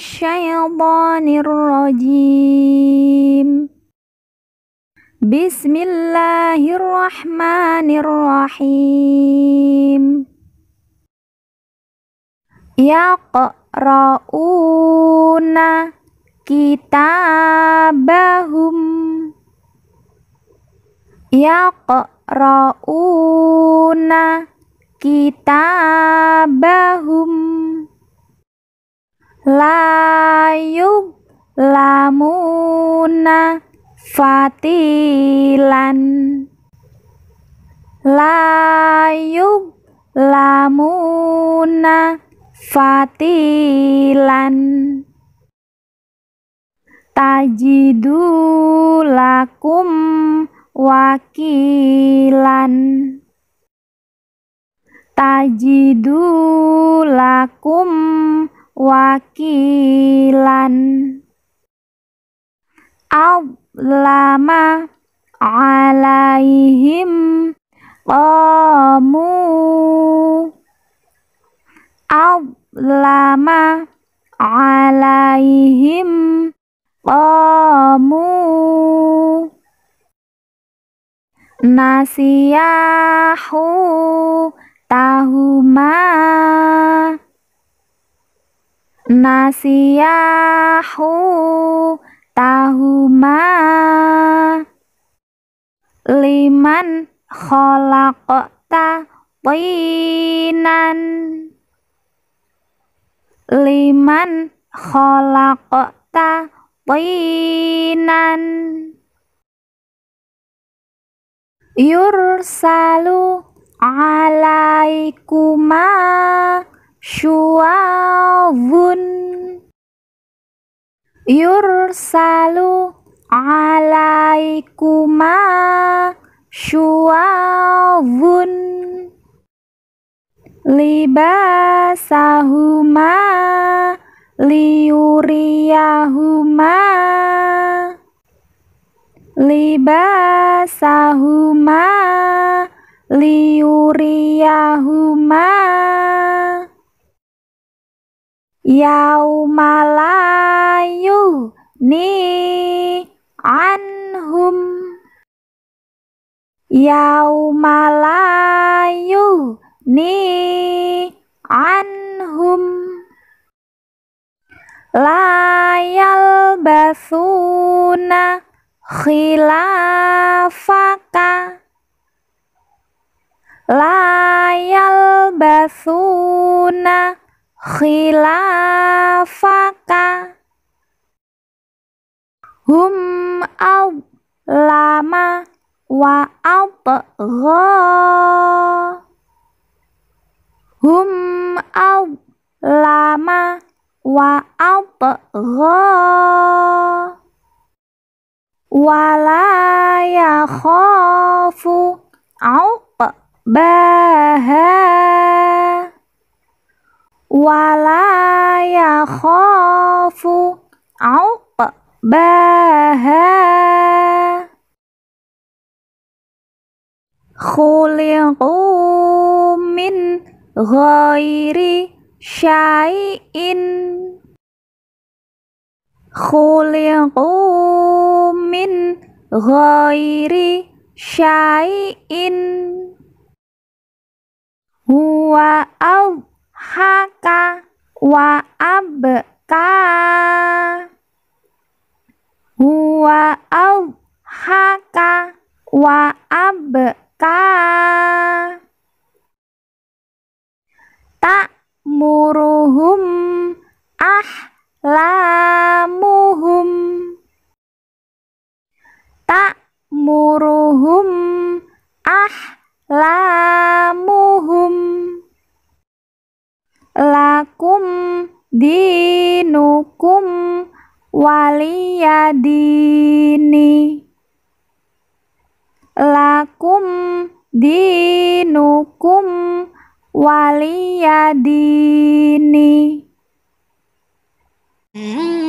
minasyaitonirrajim Bismillahirrahmanirrahim Yaqra'una kitabahum Yaqra'una kitabahum layub lamuna fatilan layub lamuna fatilan tajidu lakum wakilan tajidu lakum wakilan lama alaihim qamu lama alaihim qamu nasiyahu tahuma nasiyahu ma liman kholakota tinan liman kholakota tinan yursalu alaikumah yur yursalu alaikuma Shuawun libasahuma liuriyahuma libasahuma liuriyahuma yaumalayu ni anhum yaumalayu ni anhum layal basuna khilafaka layal basuna khilafaka hum au lama wa au hum au lama wa au wala ya khofu au wala yakhafu uqbaha khuliqu min ghairi syai'in khuliqu min ghairi syai'in huwa haka wa abka huwa au haka wa abka tak muruhum lamuhum tak muruhum ahlamuhum lakum dinukum waliyadini lakum dinukum waliyadini -hmm.